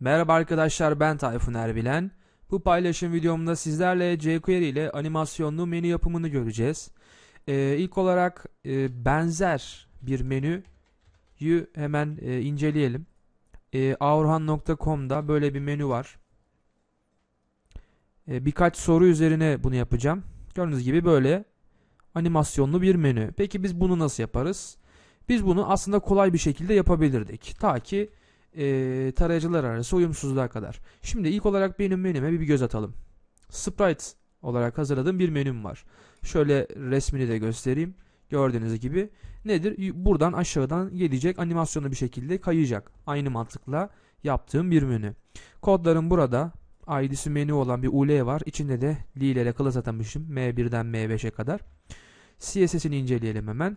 Merhaba arkadaşlar ben Tayfun Erbilen. Bu paylaşım videomda sizlerle jQuery ile animasyonlu menü yapımını göreceğiz. Ee, ilk olarak e, benzer bir menüyü hemen e, inceleyelim. E, aurhan.com'da böyle bir menü var. E, birkaç soru üzerine bunu yapacağım. Gördüğünüz gibi böyle animasyonlu bir menü. Peki biz bunu nasıl yaparız? Biz bunu aslında kolay bir şekilde yapabilirdik. Ta ki e, tarayıcılar arası uyumsuzluğa kadar. Şimdi ilk olarak benim menüme bir göz atalım. Sprite olarak hazırladığım bir menüm var. Şöyle resmini de göstereyim. Gördüğünüz gibi nedir? Buradan aşağıdan gelecek animasyonu bir şekilde kayacak. Aynı mantıkla yaptığım bir menü. Kodların burada. ID'si menü olan bir UL var. İçinde de Lille ile class atamışım. M1'den M5'e kadar. CSS'ini inceleyelim hemen.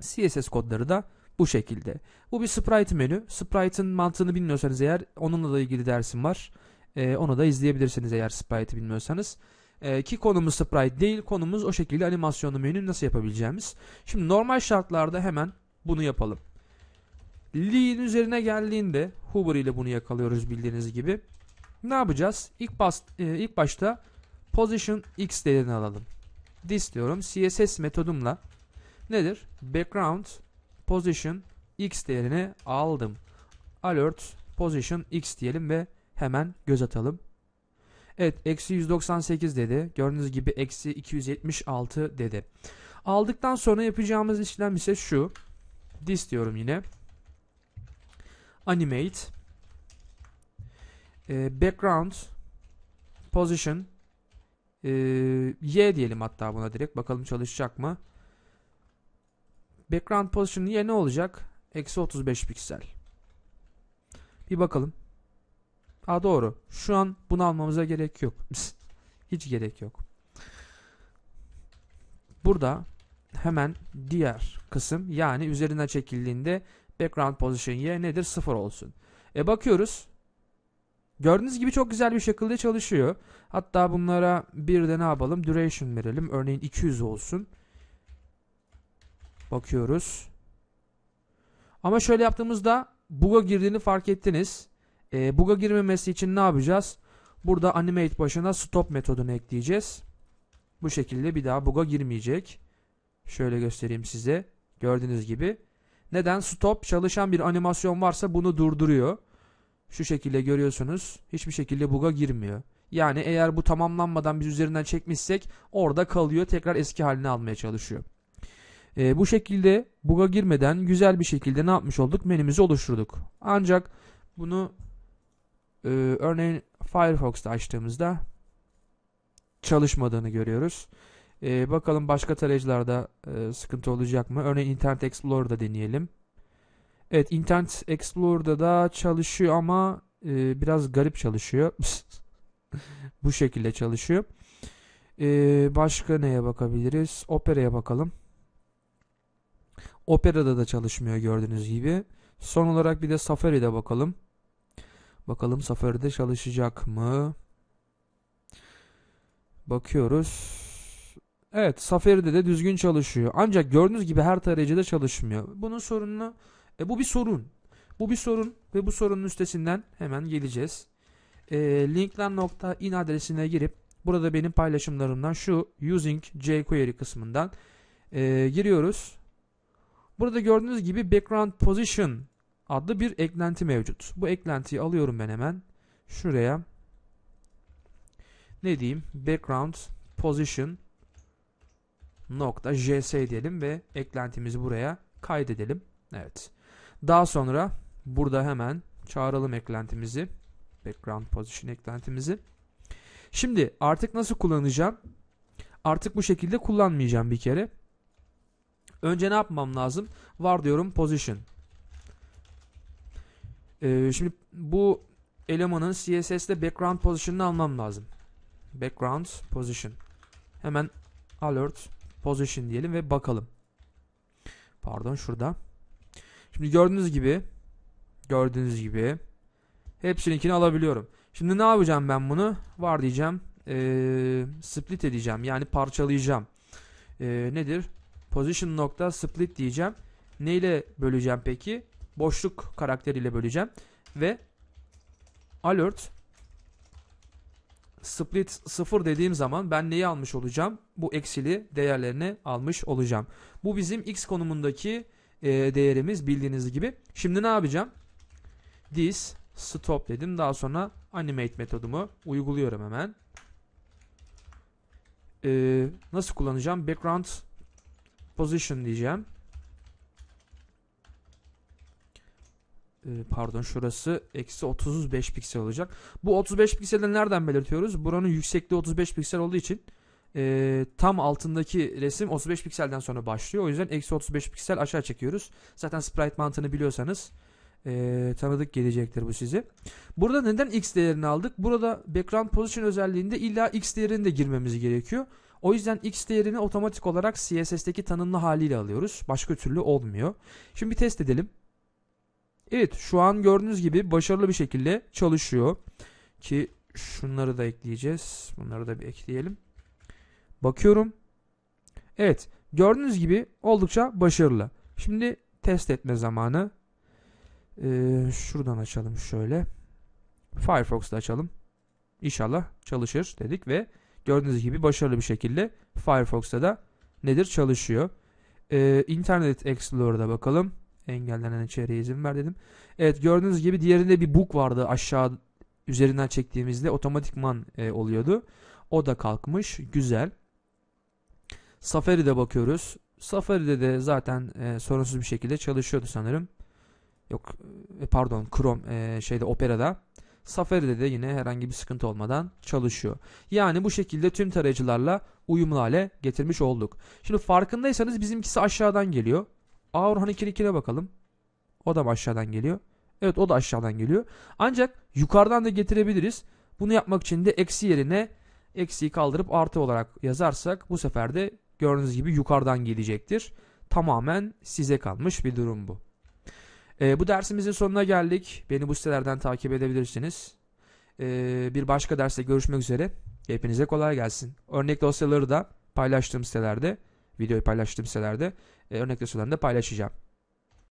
CSS kodları da bu şekilde. Bu bir Sprite menü. Sprite'ın mantığını bilmiyorsanız eğer onunla da ilgili dersim var. E, onu da izleyebilirsiniz eğer Sprite'i bilmiyorsanız. E, ki konumuz Sprite değil. Konumuz o şekilde animasyonlu menü nasıl yapabileceğimiz. Şimdi normal şartlarda hemen bunu yapalım. Lee'in üzerine geldiğinde hover ile bunu yakalıyoruz bildiğiniz gibi. Ne yapacağız? İlk, bas, e, ilk başta position x değerini alalım. This diyorum. CSS metodumla nedir? Background position x değerini aldım. Alert position x diyelim ve hemen göz atalım. Evet eksi 198 dedi. Gördüğünüz gibi eksi 276 dedi. Aldıktan sonra yapacağımız işlem ise şu. This diyorum yine. Animate. Ee, background. Position. Ee, y diyelim hatta buna direkt. Bakalım çalışacak mı? Background position diye ne olacak? Eksi 35 piksel. Bir bakalım. Aa doğru. Şu an bunu almamıza gerek yok. Hiç gerek yok. Burada hemen diğer kısım yani üzerine çekildiğinde background position y nedir? sıfır olsun. E bakıyoruz. Gördüğünüz gibi çok güzel bir şekilde çalışıyor. Hatta bunlara bir de ne yapalım? Duration verelim. Örneğin 200 olsun. Bakıyoruz. Ama şöyle yaptığımızda bug'a girdiğini fark ettiniz. E, bug'a girmemesi için ne yapacağız? Burada animate başına stop metodunu ekleyeceğiz. Bu şekilde bir daha bug'a girmeyecek. Şöyle göstereyim size. Gördüğünüz gibi. Neden? Stop çalışan bir animasyon varsa bunu durduruyor. Şu şekilde görüyorsunuz. Hiçbir şekilde bug'a girmiyor. Yani eğer bu tamamlanmadan biz üzerinden çekmişsek orada kalıyor. Tekrar eski halini almaya çalışıyor. E, bu şekilde buga girmeden güzel bir şekilde ne yapmış olduk? Menümüzü oluşturduk. Ancak bunu e, örneğin Firefox'ta açtığımızda çalışmadığını görüyoruz. E, bakalım başka tarayıcılarda e, sıkıntı olacak mı? Örneğin Internet Explorer'da deneyelim. Evet Internet Explorer'da da çalışıyor ama e, biraz garip çalışıyor. Bu şekilde çalışıyor. E, başka neye bakabiliriz? Opera'ya bakalım. Opera'da da çalışmıyor gördüğünüz gibi. Son olarak bir de Safari'de bakalım. Bakalım Safari'de çalışacak mı? Bakıyoruz. Evet Safari'de de düzgün çalışıyor. Ancak gördüğünüz gibi her tarayıcıda çalışmıyor. Bunun sorununu e, bu bir sorun. Bu bir sorun ve bu sorunun üstesinden hemen geleceğiz. E, linkler.in adresine girip burada benim paylaşımlarımdan şu using jQuery kısmından e, giriyoruz. Burada gördüğünüz gibi background position adlı bir eklenti mevcut. Bu eklentiyi alıyorum ben hemen. Şuraya ne diyeyim? Background position nokta js diyelim ve eklentimizi buraya kaydedelim. Evet. Daha sonra burada hemen çağıralım eklentimizi. Background position eklentimizi. Şimdi artık nasıl kullanacağım? Artık bu şekilde kullanmayacağım bir kere. Önce ne yapmam lazım? Var diyorum position. Ee, şimdi bu elemanın CSS'de background position'ını almam lazım. Background position. Hemen alert position diyelim ve bakalım. Pardon şurada. Şimdi gördüğünüz gibi gördüğünüz gibi hepsininkini alabiliyorum. Şimdi ne yapacağım ben bunu? Var diyeceğim. Ee, split edeceğim. Yani parçalayacağım. Ee, nedir? Position nokta split diyeceğim. Ne ile böleceğim peki? Boşluk karakteriyle böleceğim. Ve alert split 0 dediğim zaman ben neyi almış olacağım? Bu eksili değerlerini almış olacağım. Bu bizim x konumundaki e, değerimiz bildiğiniz gibi. Şimdi ne yapacağım? This stop dedim. Daha sonra animate metodumu uyguluyorum hemen. E, nasıl kullanacağım? Background Position diyeceğim. Ee, pardon şurası eksi 35 piksel olacak. Bu 35 pikselden nereden belirtiyoruz? Buranın yüksekliği 35 piksel olduğu için e, tam altındaki resim 35 pikselden sonra başlıyor. O yüzden eksi 35 piksel aşağı çekiyoruz. Zaten sprite mantığını biliyorsanız e, tanıdık gelecektir bu size. Burada neden x değerini aldık? Burada background position özelliğinde illa x değerini de girmemiz gerekiyor. O yüzden x değerini otomatik olarak CSS'teki tanımlı haliyle alıyoruz. Başka türlü olmuyor. Şimdi bir test edelim. Evet şu an gördüğünüz gibi başarılı bir şekilde çalışıyor. Ki şunları da ekleyeceğiz. Bunları da bir ekleyelim. Bakıyorum. Evet gördüğünüz gibi oldukça başarılı. Şimdi test etme zamanı. Ee, şuradan açalım şöyle. Firefox'ta açalım. İnşallah çalışır dedik ve gördüğünüz gibi başarılı bir şekilde Firefox'ta da nedir çalışıyor. Ee, Internet Explorer'da bakalım. Engellenen içeriye izin ver dedim. Evet gördüğünüz gibi diğerinde bir bug vardı aşağı üzerinden çektiğimizde otomatikman e, oluyordu. O da kalkmış. Güzel. Safari'de bakıyoruz. Safari'de de zaten e, sorunsuz bir şekilde çalışıyordu sanırım yok e, pardon Chrome e, şeyde Opera'da Safari'de de yine herhangi bir sıkıntı olmadan çalışıyor. Yani bu şekilde tüm tarayıcılarla uyumlu hale getirmiş olduk. Şimdi farkındaysanız bizimkisi aşağıdan geliyor. Aurhan 2'ye bakalım. O da aşağıdan geliyor. Evet o da aşağıdan geliyor. Ancak yukarıdan da getirebiliriz. Bunu yapmak için de eksi yerine eksiyi kaldırıp artı olarak yazarsak bu sefer de gördüğünüz gibi yukarıdan gelecektir. Tamamen size kalmış bir durum bu. E, bu dersimizin sonuna geldik. Beni bu sitelerden takip edebilirsiniz. E, bir başka derste görüşmek üzere. Hepinize kolay gelsin. Örnek dosyaları da paylaştığım sitelerde, videoyu paylaştığım sitelerde e, örnek dosyalarını da paylaşacağım.